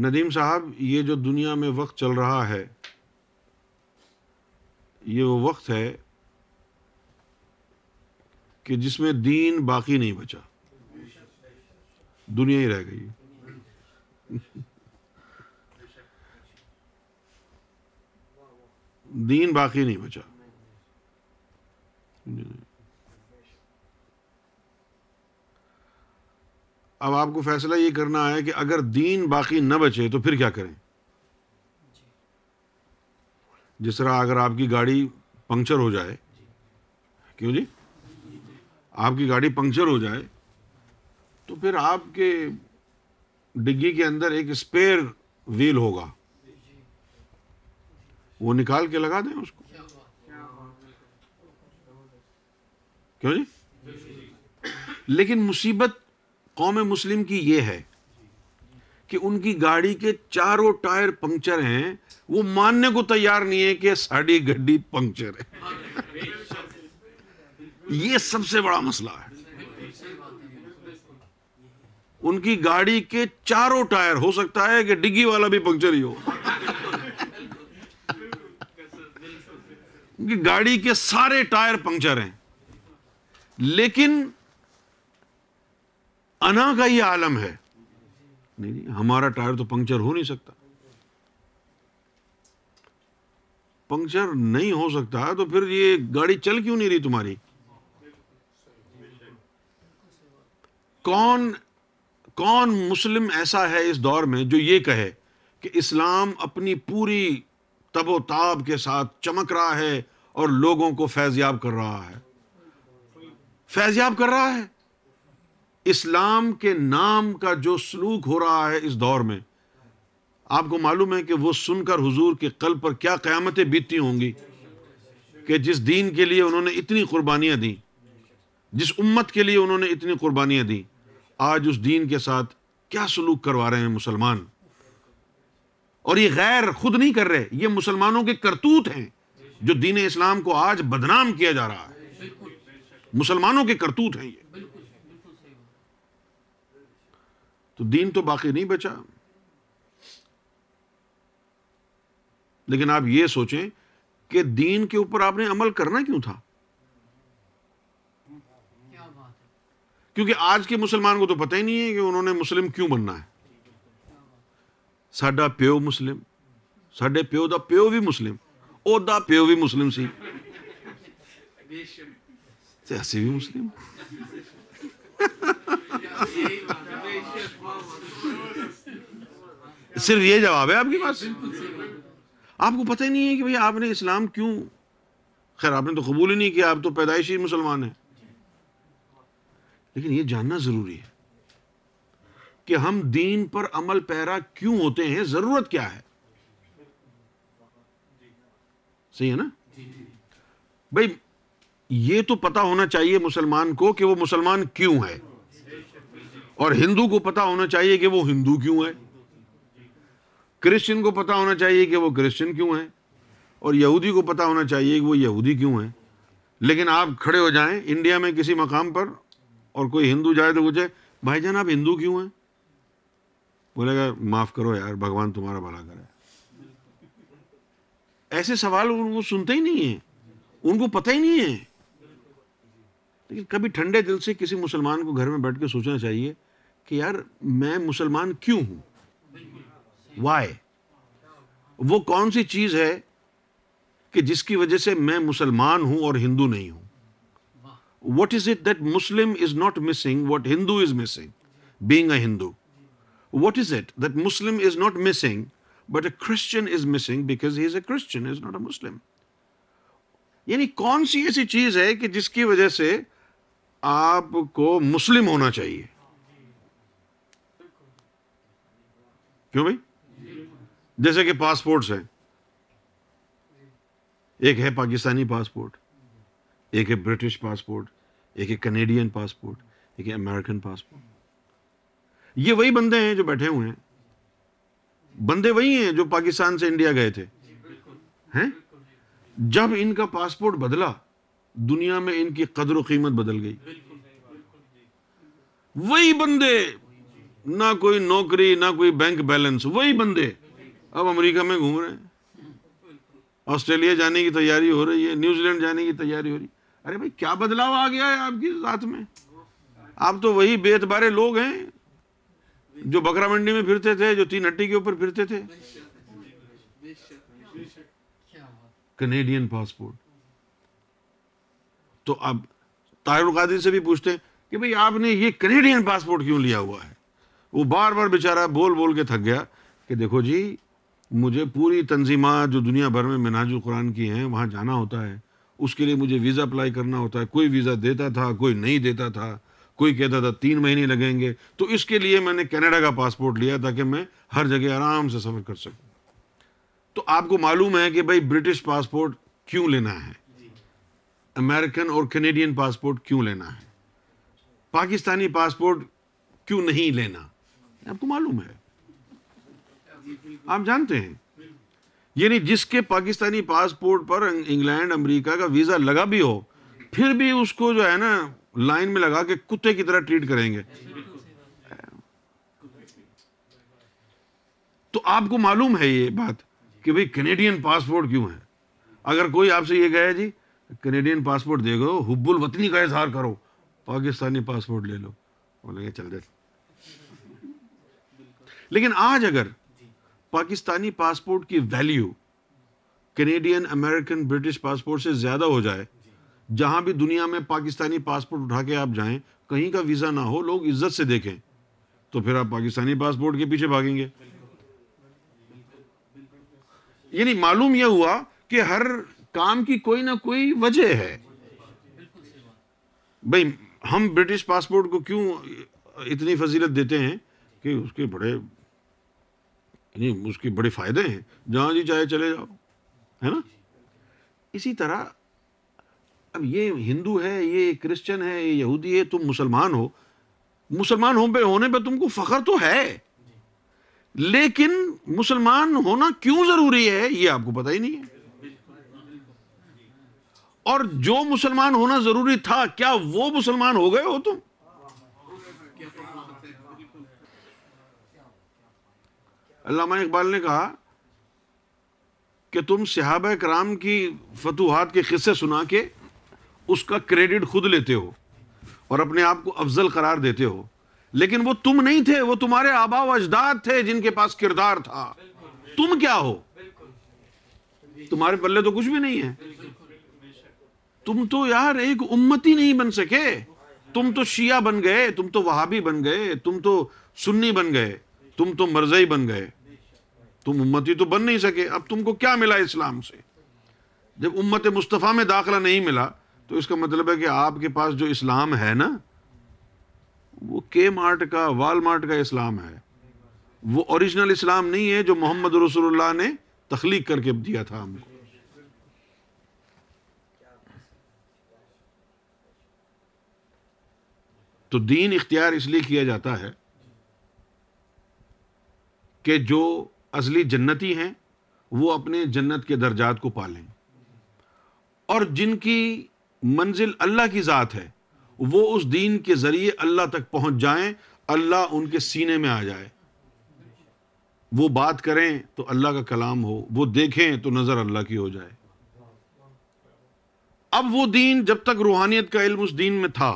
नदीम साहब ये जो दुनिया में वक्त चल रहा है ये वो वक्त है कि जिसमें दीन बाकी नहीं बचा दुनिया ही रह गई दीन बाकी नहीं बचा अब आपको फैसला ये करना है कि अगर दीन बाकी न बचे तो फिर क्या करें जिस तरह अगर आपकी गाड़ी पंक्चर हो जाए क्यों जी आपकी गाड़ी पंक्चर हो जाए तो फिर आपके डिग्गी के अंदर एक स्पेयर व्हील होगा वो निकाल के लगा दें उसको क्यों जी लेकिन मुसीबत कौम मुस्लिम की ये है कि उनकी गाड़ी के चारों टायर पंक्चर हैं वो मानने को तैयार नहीं है कि साड़ी गड्डी पंक्चर है ये सबसे बड़ा मसला है उनकी गाड़ी के चारों टायर हो सकता है कि डिग्गी वाला भी पंक्चर ही हो उनकी गाड़ी के सारे टायर पंक्चर हैं लेकिन अना का ही आलम है नहीं नहीं हमारा टायर तो पंक्चर हो नहीं सकता पंक्चर नहीं हो सकता तो फिर ये गाड़ी चल क्यों नहीं रही तुम्हारी कौन कौन मुस्लिम ऐसा है इस दौर में जो ये कहे कि इस्लाम अपनी पूरी तबोताब के साथ चमक रहा है और लोगों को फैजयाब कर रहा है फैजयाब कर रहा है इस्लाम के नाम का जो सलूक हो रहा है इस दौर में आपको मालूम है कि वो सुनकर हुजूर के कल पर क्या क़्यामतें बीतती होंगी कि जिस दीन के लिए उन्होंने इतनी कुर्बानियां दी जिस उम्मत के लिए उन्होंने इतनी कुर्बानियां दी आज उस दीन के साथ क्या सलूक करवा रहे हैं मुसलमान और ये गैर खुद नहीं कर रहे ये मुसलमानों के करतूत हैं जो दीन इस्लाम को आज बदनाम किया जा रहा है मुसलमानों के करतूत हैं ये तो दीन तो बाकी नहीं बचा लेकिन आप ये सोचें कि दीन के ऊपर आपने अमल करना क्यों था क्योंकि आज के मुसलमान को तो पता ही नहीं है कि उन्होंने मुस्लिम क्यों बनना है साडा प्यो मुस्लिम साढ़े प्यो ਦਾ प्यो भी मुस्लिम ओदा प्यो भी मुस्लिम सी ऐसे भी मुस्लिम सिर्फ ये जवाब है आपके पास आपको पता ही नहीं है कि भाई आपने इस्लाम क्यों खैर आपने तो कबूल ही नहीं किया आप तो पैदाइशी मुसलमान हैं लेकिन ये जानना ज़रूरी है कि हम दीन पर अमल पैरा क्यों होते हैं ज़रूरत क्या है सही है ना भाई ये तो पता होना चाहिए मुसलमान को कि वो मुसलमान क्यों है और हिंदू को पता होना चाहिए कि वो हिंदू क्यों है क्रिश्चियन को पता होना चाहिए कि वो क्रिश्चियन क्यों है और यहूदी को पता होना चाहिए कि वो यहूदी क्यों है लेकिन आप खड़े हो जाएं इंडिया में किसी मकाम पर और कोई हिंदू जाए तो पूछे जान आप हिंदू क्यों हैं बोलेगा माफ़ करो यार भगवान तुम्हारा भला करे ऐसे सवाल वो सुनते ही नहीं है उनको पता ही नहीं है लेकिन कभी ठंडे दिल से किसी मुसलमान को घर में बैठ के सोचना चाहिए कि यार मैं मुसलमान क्यों हूं वाय वो कौन सी चीज़ है कि जिसकी वजह से मैं मुसलमान हूं और हिंदू नहीं हूं what is it that Muslim is not missing what Hindu is missing being Hindu what is it that Muslim is not missing but a Christian is missing because he is a Christian is not a Muslim यानी कौन सी ऐसी चीज़ है कि जिसकी वजह से आपको मुस्लिम होना चाहिए क्यों भाई जैसे कि पासपोर्ट्स हैं एक है पाकिस्तानी पासपोर्ट एक है ब्रिटिश पासपोर्ट एक है कनेडियन पासपोर्ट एक है अमेरिकन पासपोर्ट ये वही बंदे हैं जो बैठे हुए हैं बंदे वही हैं जो पाकिस्तान से इंडिया गए थे हैं जब इनका पासपोर्ट बदला दुनिया में इनकी कदर कीमत बदल गई वही बंदे ना कोई नौकरी ना कोई बैंक बैलेंस वही बंदे अब अमेरिका में घूम रहे हैं ऑस्ट्रेलिया जाने की तैयारी हो रही है न्यूजीलैंड जाने की तैयारी हो रही है अरे भाई क्या बदलाव आ गया है आपकी साथ में आप तो वही बेतबारे लोग हैं जो बकरा मंडी में फिरते थे जो तीन हट्टी के ऊपर फिरते थे कनेडियन पासपोर्ट तो अब ताहिर कादिर से भी पूछते हैं कि भाई आपने ये कनेडियन पासपोर्ट क्यों लिया हुआ है वो बार बार बेचारा बोल बोल के थक गया कि देखो जी मुझे पूरी तंजीमा जो दुनिया भर में कुरान की हैं वहाँ जाना होता है उसके लिए मुझे वीज़ा अप्लाई करना होता है कोई वीज़ा देता था कोई नहीं देता था कोई कहता था तीन महीने लगेंगे तो इसके लिए मैंने कनाडा का पासपोर्ट लिया ताकि मैं हर जगह आराम से सफ़र कर सकूँ तो आपको मालूम है कि भाई ब्रिटिश पासपोर्ट क्यों लेना है अमेरिकन और कनेडियन पासपोर्ट क्यों लेना है पाकिस्तानी पासपोर्ट क्यों नहीं लेना आपको मालूम है आप जानते हैं यानी जिसके पाकिस्तानी पासपोर्ट पर इंग्लैंड अमेरिका का वीज़ा लगा भी हो फिर भी उसको जो है ना लाइन में लगा के कुत्ते की तरह ट्रीट करेंगे तो आपको मालूम है ये बात कि भाई कैनेडियन पासपोर्ट क्यों है अगर कोई आपसे ये कहे जी कनेडियन पासपोर्ट दे दो हुब्बुल वतनी का इजहार करो पाकिस्तानी पासपोर्ट ले लो बोलेंगे चल दे लेकिन आज अगर पाकिस्तानी पासपोर्ट की value Canadian American British passport से ज़्यादा हो जाए जहाँ भी दुनिया में पाकिस्तानी पासपोर्ट उठा के आप जाएं कहीं का वीज़ा ना हो लोग इज्जत से देखें तो फिर आप पाकिस्तानी पासपोर्ट के पीछे भागेंगे यानी मालूम यह हुआ कि हर काम की कोई ना कोई वजह है भाई हम ब्रिटिश पासपोर्ट को क्यों इतनी फजीलत देते हैं कि उसके बड़े नहीं उसके बड़े फ़ायदे हैं जहाँ जी चाहे चले जाओ है ना इसी तरह अब ये हिंदू है ये क्रिश्चियन है ये यहूदी है तुम मुसलमान हो मुसलमान हो पे होने पे तुमको फ़ख्र तो है लेकिन मुसलमान होना क्यों ज़रूरी है ये आपको पता ही नहीं है और जो मुसलमान होना जरूरी था क्या वो मुसलमान हो गए हो तुम अल्लामा इकबाल ने कहा कि तुम सिहाब कराम की फतूहत के किस्से सुना के उसका क्रेडिट खुद लेते हो और अपने आप को अफजल करार देते हो लेकिन वो तुम नहीं थे वो तुम्हारे आबा अजदाद थे जिनके पास किरदार था तुम क्या हो तुम्हारे पल्ले तो कुछ भी नहीं है तुम तो यार एक उम्मती नहीं बन सके तुम तो शिया बन गए तुम तो वहाबी बन गए तुम तो सुन्नी बन गए तुम तो मर्जई बन गए तुम उम्मती तो बन नहीं सके अब तुमको क्या मिला इस्लाम से जब उम्मत मुस्तफ़ा में दाखला नहीं मिला तो इसका मतलब है कि आपके पास जो इस्लाम है ना वो के मार्ट का वाल मार्ट का इस्लाम है वो ओरिजिनल इस्लाम नहीं है जो मोहम्मद रसोल्ला ने तख्लीक करके दिया था हमको तो दीन इख्तियार इसलिए किया जाता है कि जो असली जन्नती हैं वो अपने जन्नत के दर्जात को पालें और जिनकी मंजिल अल्लाह की ज़ात है वो उस दीन के ज़रिए अल्लाह तक पहुंच जाएं अल्लाह उनके सीने में आ जाए वो बात करें तो अल्लाह का कलाम हो वो देखें तो नज़र अल्लाह की हो जाए अब वो दीन जब तक रूहानियत का इल्म उस दीन में था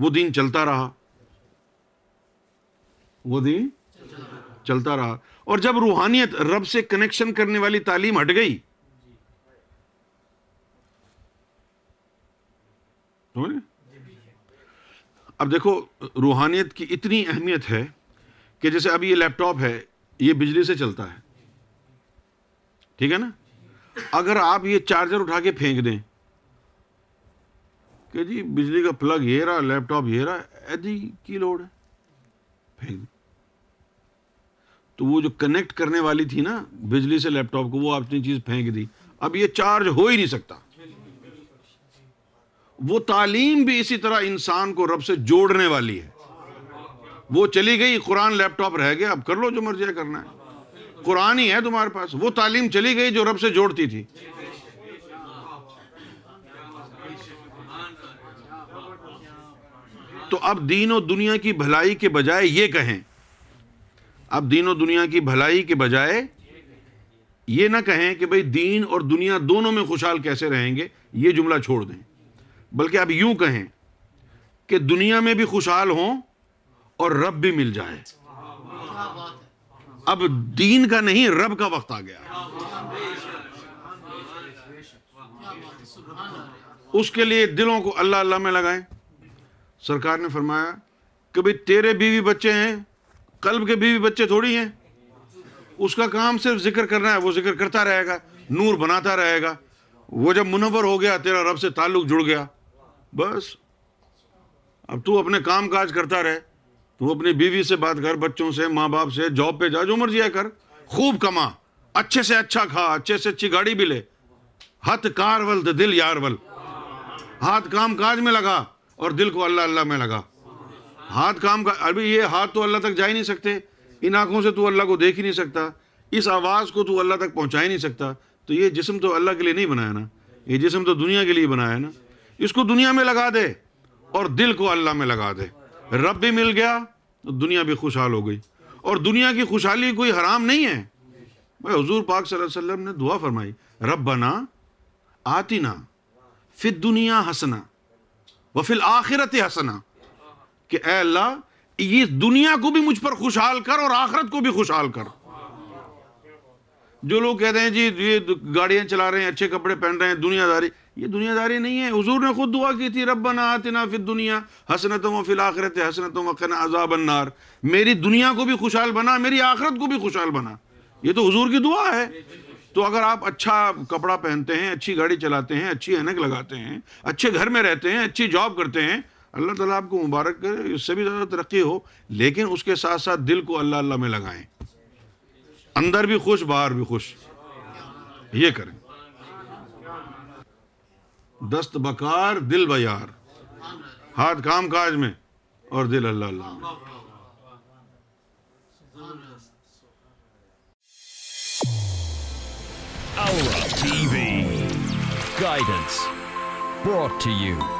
वो दिन चलता रहा वो दिन चलता रहा और जब रूहानियत रब से कनेक्शन करने वाली तालीम हट गई अब देखो रूहानियत की इतनी अहमियत है कि जैसे अब ये लैपटॉप है ये बिजली से चलता है ठीक है ना अगर आप ये चार्जर उठा के फेंक दें कि जी बिजली का प्लग ये रहा लैपटॉप ये रहा एदी की लोड है फेंक तो वो जो कनेक्ट करने वाली थी ना बिजली से लैपटॉप को वो आपने चीज़ फेंक दी अब ये चार्ज हो ही नहीं सकता वो तालीम भी इसी तरह इंसान को रब से जोड़ने वाली है वो चली गई कुरान लैपटॉप रह गया अब कर लो जो मर्जी करना है कुरान ही है तुम्हारे पास वो तालीम चली गई जो रब से जोड़ती थी तो अब दीन और दुनिया की भलाई के बजाय ये कहें अब दीन और दुनिया की भलाई के बजाय ये ना कहें कि भाई दीन और दुनिया दोनों में खुशहाल कैसे रहेंगे ये जुमला छोड़ दें बल्कि अब यूं कहें कि दुनिया में भी खुशहाल हों और रब भी मिल जाए अब दीन का नहीं रब का वक्त आ गया उसके लिए दिलों को अल्लाह अल्लाह में लगाएं सरकार ने फरमाया कि भाई तेरे बीवी बच्चे हैं कल्ब के बीवी बच्चे थोड़ी हैं उसका काम सिर्फ जिक्र करना है वो जिक्र करता रहेगा नूर बनाता रहेगा वो जब मुनवर हो गया तेरा रब से ताल्लुक जुड़ गया बस अब तू अपने काम काज करता रहे तू अपनी बीवी से बात कर बच्चों से माँ बाप से जॉब पे जा जो मर्जी है कर खूब कमा अच्छे से अच्छा खा अच्छे से अच्छी गाड़ी भी ले हथ वल तो दिल यार वल हाथ काम काज में लगा और दिल को अल्लाह अल्लाह में लगा हाथ काम का अभी ये हाथ तो अल्लाह तक जा ही नहीं सकते इन आँखों से तू अल्लाह को देख ही नहीं सकता इस आवाज़ को तू अल्लाह तक पहुँचा ही नहीं सकता तो ये जिसम तो अल्लाह के लिए नहीं बनाया ना ये जिसम तो दुनिया के लिए बनाया ना इसको दुनिया में लगा दे और दिल को अल्लाह में लगा दे रब भी मिल गया तो दुनिया भी खुशहाल हो गई और दुनिया की खुशहाली कोई हराम नहीं है भाई हजूर पाक सल्लल्लाहु अलैहि वसल्लम ने दुआ फरमाई रब बना आती ना फिर दुनिया हंसना वफिल आखिरत हसना कि अल्लाह ये दुनिया को भी मुझ पर खुशहाल कर और आखिरत को भी खुशहाल कर जो लोग कहते हैं जी ये तो गाड़ियां चला रहे हैं अच्छे कपड़े पहन रहे हैं दुनियादारी ये दुनियादारी नहीं है हजूर ने खुद दुआ की थी रब रबना आतना फिर दुनिया हसनतों व फिल आखिरत हसनत वकन अजाब अन्नार मेरी दुनिया को भी खुशहाल बना मेरी आखिरत को भी खुशहाल बना ये तो हजूर की दुआ है तो अगर आप अच्छा कपड़ा पहनते हैं अच्छी गाड़ी चलाते हैं अच्छी एनक लगाते हैं अच्छे घर में रहते हैं अच्छी जॉब करते हैं अल्लाह ताला आपको मुबारक करे इससे भी ज़्यादा तरक्की हो लेकिन उसके साथ साथ दिल को अल्लाह अल्लाह में लगाएं अंदर भी खुश बाहर भी खुश ये करें दस्त बकार दिल बयार हाथ काम काज में और दिल अल्लाह अल्लाह में Aura TV. Guidance. Brought to you